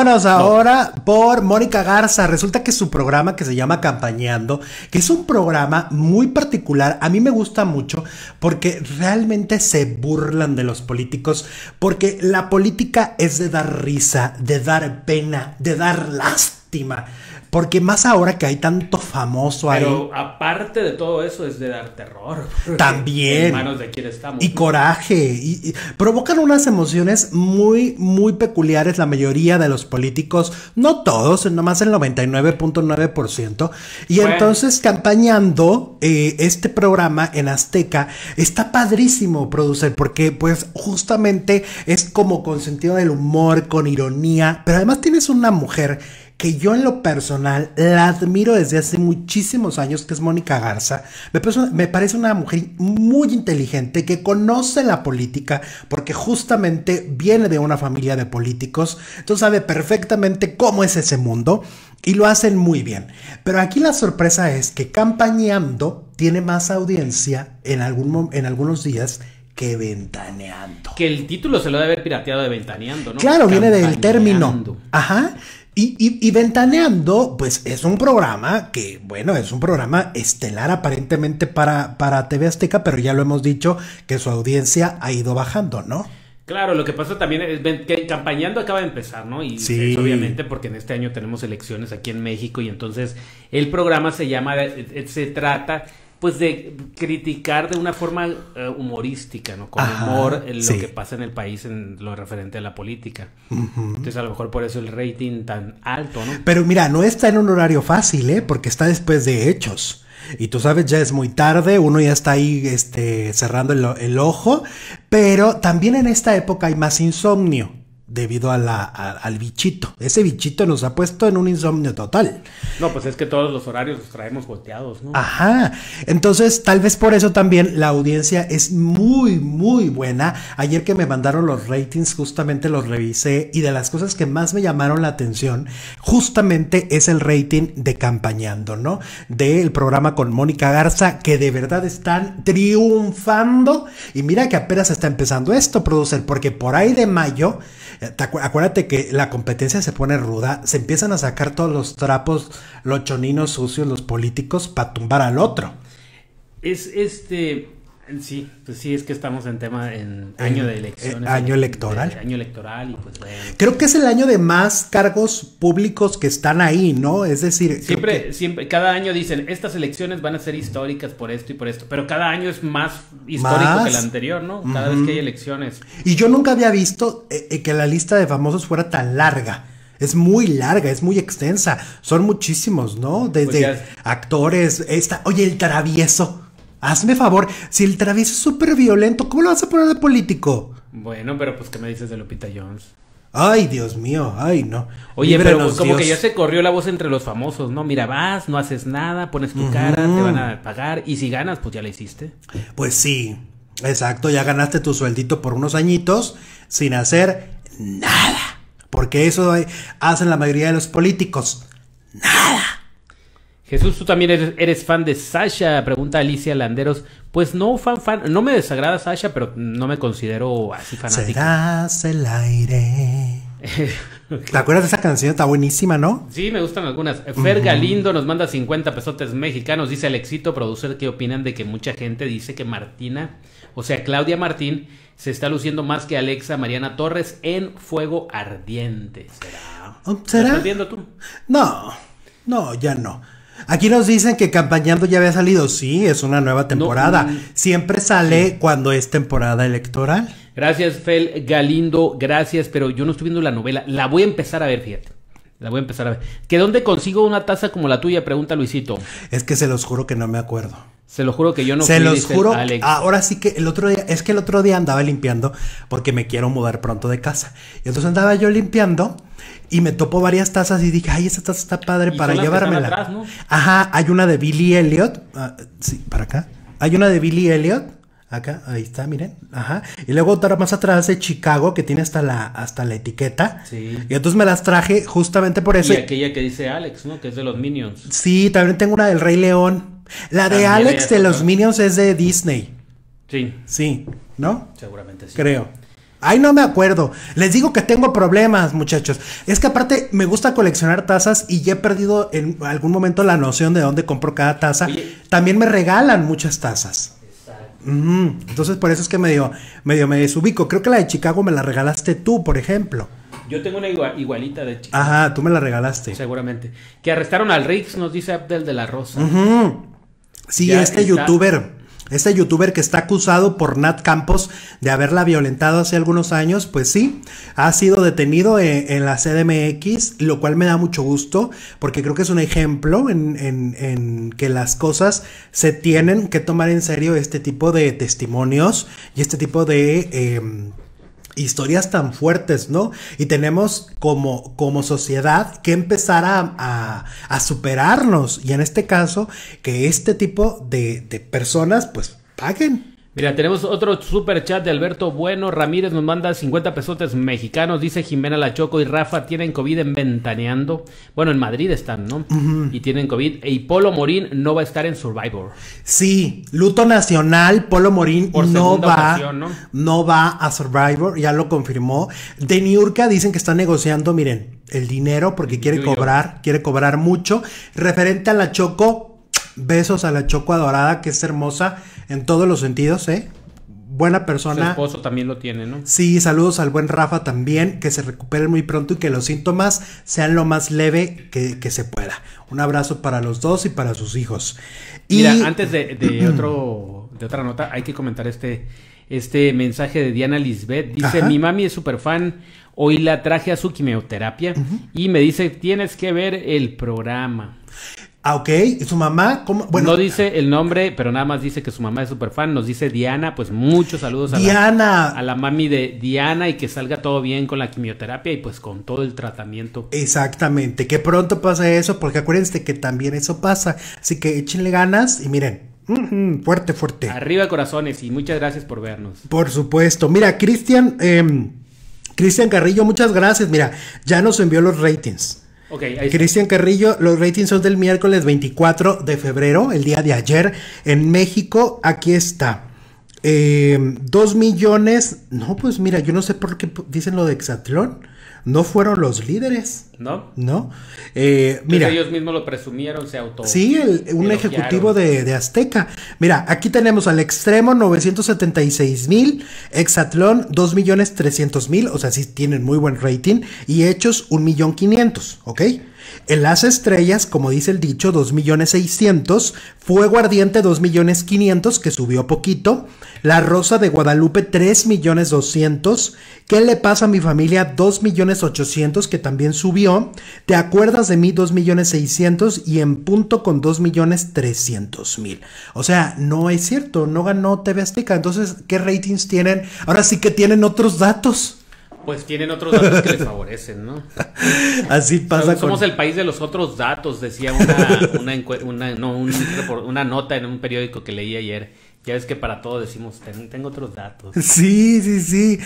Vámonos ahora por Mónica Garza. Resulta que su programa que se llama Campañando, que es un programa muy particular, a mí me gusta mucho porque realmente se burlan de los políticos, porque la política es de dar risa, de dar pena, de dar lástima porque más ahora que hay tanto famoso Pero ahí. Pero aparte de todo eso es de dar terror. También. En manos de estamos. Y coraje. Y, provocan unas emociones muy, muy peculiares la mayoría de los políticos. No todos, nomás el 99.9%. Y entonces campañando eh, este programa en Azteca está padrísimo, producir porque pues justamente es como con sentido del humor, con ironía. Pero además tienes una mujer que yo en lo personal la admiro desde hace muchísimos años, que es Mónica Garza. Me parece, una mujer muy inteligente que conoce la política porque justamente viene de una familia de políticos, entonces sabe perfectamente cómo es ese mundo y lo hacen muy bien. Pero aquí la sorpresa es que campañando tiene más audiencia en, algún, en algunos días que Ventaneando. Que el título se lo debe haber pirateado de Ventaneando, ¿no? Claro, viene del término. Ajá. Y, y, Ventaneando, pues es un programa que, bueno, es un programa estelar aparentemente para, para TV Azteca, pero ya lo hemos dicho que su audiencia ha ido bajando, ¿no? Claro, lo que pasa también es que Campañando acaba de empezar, ¿no? Y sí. obviamente porque en este año tenemos elecciones aquí en México y entonces el programa se llama, eh, eh, se trata pues de criticar de una forma eh, humorística, ¿no? Con humor eh, lo que pasa en el país en lo referente a la política. Entonces a lo mejor por eso el rating tan alto, ¿no? Pero mira, no está en un horario fácil, ¿eh? Porque está después de hechos. Y tú sabes, ya es muy tarde, uno ya está ahí este, cerrando el, ojo, pero también en esta época hay más insomnio debido a la, al bichito. Ese bichito nos ha puesto en un insomnio total. No, pues es que todos los horarios los traemos goteados ¿no? Ajá. Entonces, tal vez por eso también la audiencia es muy, muy buena. Ayer que me mandaron los ratings, justamente los revisé y de las cosas que más me llamaron la atención, justamente es el rating de Campañando, ¿no? Del programa con Mónica Garza, que de verdad están triunfando. Y mira que apenas está empezando esto, producer, porque por ahí de mayo acuérdate que la competencia se pone ruda, se empiezan a sacar todos los trapos, los choninos sucios, los políticos, para tumbar al otro. Es este, Sí, pues sí, es que estamos en tema en año de elecciones. Eh, año electoral. año electoral y pues... creo que es el año de más cargos públicos que están ahí, ¿no? Es decir... Siempre, siempre, cada año dicen, estas elecciones van a ser históricas por esto y por esto, pero cada año es más histórico que el anterior, ¿no? Cada vez que hay elecciones. Y yo nunca había visto eh, eh, que la lista de famosos fuera tan larga es muy larga, es muy extensa. Son muchísimos, ¿no? Pues Desde actores, esta, oye, el travieso. Hazme favor, si el travieso es súper violento, ¿cómo lo vas a poner de político? Bueno, pero pues, ¿qué me dices de Lupita Jones? Ay, Dios mío, ay, no. Oye, pero como que ya se corrió la voz entre los famosos, ¿no? Mira, vas, no haces nada, pones tu cara, te van a pagar, y si ganas, pues ya la hiciste. Pues sí, exacto, ya ganaste tu sueldito por unos añitos sin hacer nada. Porque eso hacen la mayoría de los políticos. Nada. Jesús, tú también eres, fan de Sasha, pregunta Alicia Landeros. Pues no, fan, fan, no me desagrada Sasha, pero no me considero así fanática. Serás el aire. ¿Te acuerdas de esa canción? Está buenísima, ¿no? Sí, me gustan algunas. Fer nos manda 50 pesotes mexicanos. Dice Alexito, producer, ¿qué opinan de que mucha gente dice que Martina, o sea, Claudia Martín, se está luciendo más que Alexa Mariana Torres en Fuego Ardiente? ¿Será? Oh, ¿Será? ¿Estás viendo tú? No, no, ya no. Aquí nos dicen que Campañando ya había salido. Sí, es una nueva temporada. Mm, Siempre sale cuando es temporada electoral. Gracias, Fel Galindo. Gracias, pero yo no estoy viendo la novela. La voy a empezar a ver, fíjate. La voy a empezar a ver. ¿Que dónde consigo una taza como la tuya? Pregunta Luisito. Es que se los juro que no me acuerdo. Se los juro que yo no Se los juro. Ahora sí que el otro día, es que el otro día andaba limpiando porque me quiero mudar pronto de casa. Y entonces andaba yo limpiando y me topo varias tazas y dije, ay, esa taza está padre para llevármela. Ajá, hay una de Billy Elliot. Ah, sí, para acá. Hay una de Billy Elliot. Acá, ahí está, miren. Ajá. Y luego otra más atrás de Chicago que tiene hasta la, hasta la etiqueta. Sí. Y entonces me las traje justamente por eso. Y aquella que dice Alex, ¿no? Que es de los Minions. Sí, también tengo una del Rey León. La de Alex de los Minions es de Disney. Sí. Sí, ¿no? Seguramente sí. Creo. Ay, no me acuerdo. Les digo que tengo problemas, muchachos. Es que aparte me gusta coleccionar tazas y ya he perdido en algún momento la noción de dónde compro cada taza. También me regalan muchas tazas. Exacto. Entonces por eso es que medio, medio me desubico. Creo que la de Chicago me la regalaste tú, por ejemplo. Yo tengo una igualita de Chicago. Ajá, tú me la regalaste. Seguramente. Que arrestaron al Rix, nos dice Abdel de la Rosa. Sí, este youtuber este youtuber que está acusado por Nat Campos de haberla violentado hace algunos años, pues sí, ha sido detenido en, la CDMX, lo cual me da mucho gusto porque creo que es un ejemplo en, que las cosas se tienen que tomar en serio este tipo de testimonios y este tipo de... Em, historias tan fuertes, ¿no? Y tenemos como, como sociedad que empezar a, superarnos y en este caso que este tipo de, de personas pues paguen. Mira, tenemos otro super chat de Alberto Bueno. Ramírez nos manda 50 pesotes mexicanos. Dice Jimena Lachoco y Rafa tienen COVID en Ventaneando. Bueno, en Madrid están, ¿no? Y tienen COVID. Y Polo Morín no va a estar en Survivor. Sí, luto nacional. Polo Morín no, va, ¿no? va a Survivor. Ya lo confirmó. De Niurka dicen que está negociando, miren, el dinero porque quiere cobrar, quiere cobrar mucho. Referente a Lachoco Besos a la Choco Adorada, que es hermosa en todos los sentidos, ¿eh? Buena persona. Su esposo también lo tiene, ¿no? Sí, saludos al buen Rafa también, que se recupere muy pronto y que los síntomas sean lo más leve que, se pueda. Un abrazo para los dos y para sus hijos. Y... Mira, antes de, de otro, de otra nota, hay que comentar este, este mensaje de Diana Lisbeth. Dice, mi mami es súper fan, hoy la traje a su quimioterapia y me dice, tienes que ver el programa. Ah, ok. ¿Y su mamá? Bueno, no dice el nombre, pero nada más dice que su mamá es súper fan. Nos dice Diana, pues muchos saludos a, Diana. La, a la mami de Diana y que salga todo bien con la quimioterapia y pues con todo el tratamiento. Exactamente, que pronto pasa eso, porque acuérdense que también eso pasa. Así que échenle ganas y miren, fuerte, fuerte. Arriba corazones y muchas gracias por vernos. Por supuesto. Mira, Cristian, eh, Cristian Carrillo, muchas gracias. Mira, ya nos envió los ratings. Okay, Cristian Carrillo, los ratings son del miércoles 24 de febrero, el día de ayer, en México. Aquí está. Eh, dos millones, no, pues mira, yo no sé por qué dicen lo de Exatlón. No fueron los líderes. ¿No? No. Eh, mira. ellos mismos lo presumieron, se auto. Sí, un ejecutivo de, Azteca. Mira, aquí tenemos al extremo 976 mil, Exatlón 2 millones 300 mil, o sea, sí tienen muy buen rating, y hechos 1 millón 500, ¿ok? En las estrellas, como dice el dicho, 2.600.000, Fuego Ardiente 2.500.000, que subió poquito, La Rosa de Guadalupe 3.200.000, ¿Qué le pasa a mi familia? 2.800.000, que también subió, ¿Te acuerdas de mí? 2.600.000 y en punto con 2.300.000. O sea, no es cierto, no ganó TV Azteca, entonces, ¿qué ratings tienen? Ahora sí que tienen otros datos pues tienen otros datos que les favorecen, ¿no? Así pasa. Somos el país de los otros datos, decía una, una, una nota en un periódico que leí ayer. Ya ves que para todo decimos, tengo otros datos. Sí, sí, sí.